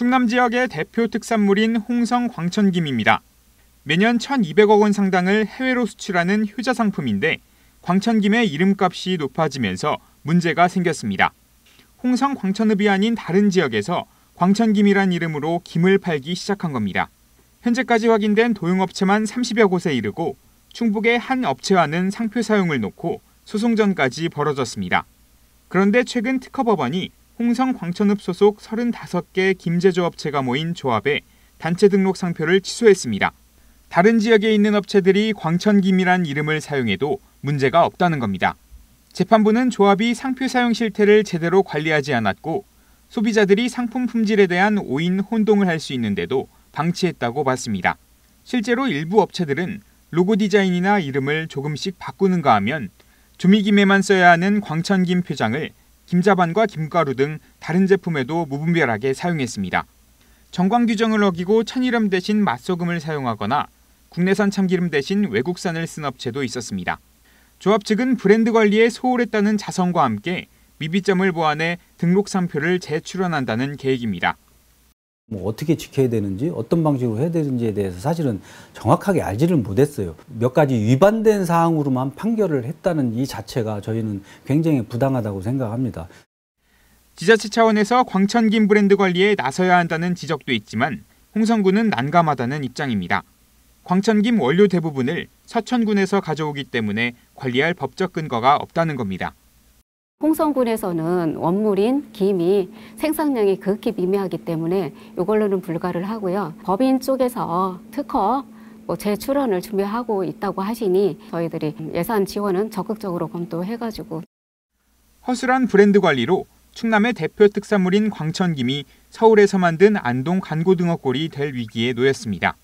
충남 지역의 대표 특산물인 홍성 광천김입니다. 매년 1,200억 원 상당을 해외로 수출하는 효자 상품인데 광천김의 이름값이 높아지면서 문제가 생겼습니다. 홍성 광천읍이 아닌 다른 지역에서 광천김이란 이름으로 김을 팔기 시작한 겁니다. 현재까지 확인된 도용업체만 30여 곳에 이르고 충북의 한 업체와는 상표 사용을 놓고 소송전까지 벌어졌습니다. 그런데 최근 특허법원이 홍성광천읍 소속 35개 김제조 업체가 모인 조합에 단체 등록 상표를 취소했습니다. 다른 지역에 있는 업체들이 광천김이란 이름을 사용해도 문제가 없다는 겁니다. 재판부는 조합이 상표 사용 실태를 제대로 관리하지 않았고 소비자들이 상품 품질에 대한 오인 혼동을 할 수 있는데도 방치했다고 봤습니다. 실제로 일부 업체들은 로고 디자인이나 이름을 조금씩 바꾸는가 하면 조미김에만 써야 하는 광천김 표장을 김자반과 김가루 등 다른 제품에도 무분별하게 사용했습니다. 정관 규정을 어기고 천일염 대신 맛소금을 사용하거나 국내산 참기름 대신 외국산을 쓴 업체도 있었습니다. 조합 측은 브랜드 관리에 소홀했다는 자성과 함께 미비점을 보완해 등록 상표를 재출원한다는 계획입니다. 뭐 어떻게 지켜야 되는지 어떤 방식으로 해야 되는지에 대해서 사실은 정확하게 알지를 못했어요. 몇 가지 위반된 사항으로만 판결을 했다는 이 자체가 저희는 굉장히 부당하다고 생각합니다. 지자체 차원에서 광천김 브랜드 관리에 나서야 한다는 지적도 있지만 홍성군은 난감하다는 입장입니다. 광천김 원료 대부분을 서천군에서 가져오기 때문에 관리할 법적 근거가 없다는 겁니다. 홍성군에서는 원물인 김이 생산량이 극히 미미하기 때문에 이걸로는 불가를 하고요. 법인 쪽에서 특허 뭐 재출원을 준비하고 있다고 하시니 저희들이 예산 지원은 적극적으로 검토해가지고 허술한 브랜드 관리로 충남의 대표 특산물인 광천김이 서울에서 만든 안동 간고등어골이 될 위기에 놓였습니다.